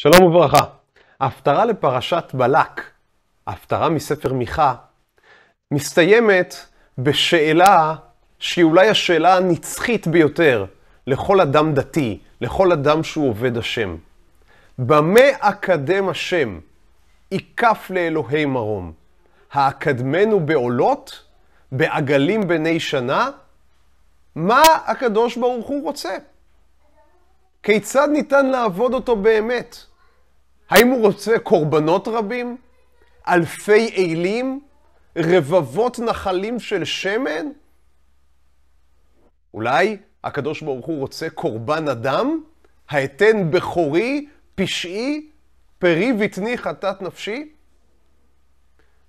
שלום וברכה. ההפטרה לפרשת בלק, ההפטרה מספר מיכה, מסתיימת בשאלה שהיא אולי השאלה הנצחית ביותר לכל אדם דתי, לכל אדם שהוא עובד השם. במה אקדם השם? ייקף לאלוהי מרום. האקדמנו בעולות? בעגלים בני שנה? מה הקדוש ברוך הוא רוצה? כיצד ניתן לעבוד אותו באמת? האם הוא רוצה קורבנות רבים? אלפי אילים? רבבות נחלים של שמן? אולי הקדוש ברוך הוא רוצה קורבן אדם? האתן בכורי, פשעי, פרי ותני חטאת נפשי?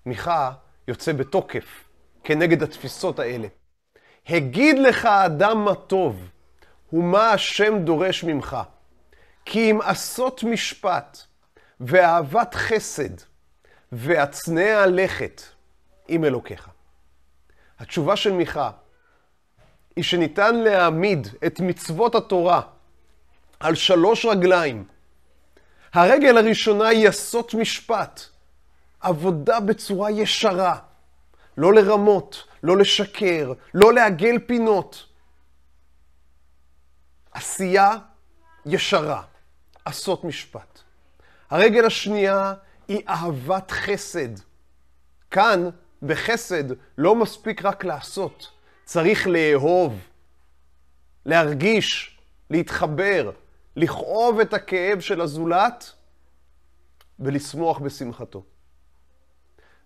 מיכה יוצא בתוקף כנגד התפיסות האלה. הגיד לך אדם מה טוב, ומה השם דורש ממך. כי אם עשות משפט, ואהבת חסד, והצנע לכת עם אלוקיך. התשובה של מיכה היא שניתן להעמיד את מצוות התורה על שלוש רגליים. הרגל הראשונה היא עשות משפט, עבודה בצורה ישרה, לא לרמות, לא לשקר, לא לעגל פינות. עשייה ישרה, עשות משפט. הרגל השנייה היא אהבת חסד. כאן, בחסד, לא מספיק רק לעשות, צריך לאהוב, להרגיש, להתחבר, לכאוב את הכאב של הזולת ולשמוח בשמחתו.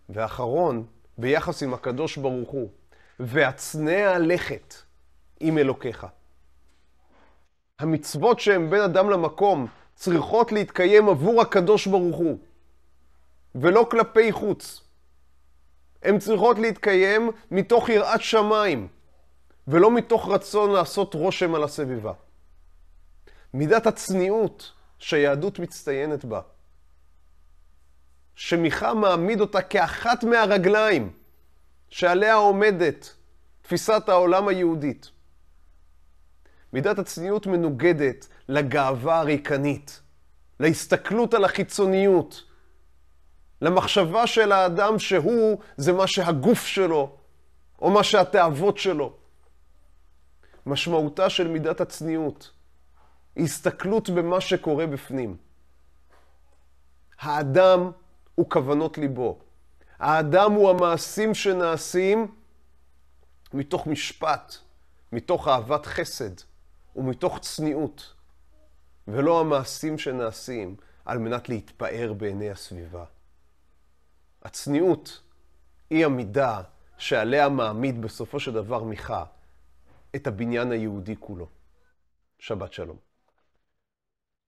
ואחרון, ביחס עם הקדוש ברוך הוא, והצנע לכת עם אלוקיך. המצוות שהן בין אדם למקום, צריכות להתקיים עבור הקדוש ברוך הוא, ולא כלפי חוץ. הן צריכות להתקיים מתוך יראת שמיים, ולא מתוך רצון לעשות רושם על הסביבה. מידת הצניעות שהיהדות מצטיינת בה, שמיכה מעמיד אותה כאחת מהרגליים שעליה עומדת תפיסת העולם היהודית. מידת הצניעות מנוגדת לגאווה הריקנית, להסתכלות על החיצוניות, למחשבה של האדם שהוא זה מה שהגוף שלו, או מה שהתאוות שלו. משמעותה של מידת הצניעות היא הסתכלות במה שקורה בפנים. האדם הוא כוונות ליבו. האדם הוא המעשים שנעשים מתוך משפט, מתוך אהבת חסד. ומתוך צניעות, ולא המעשים שנעשים על מנת להתפאר בעיני הסביבה. הצניעות היא המידה שעליה מעמיד בסופו של דבר מיכה את הבניין היהודי כולו. שבת שלום.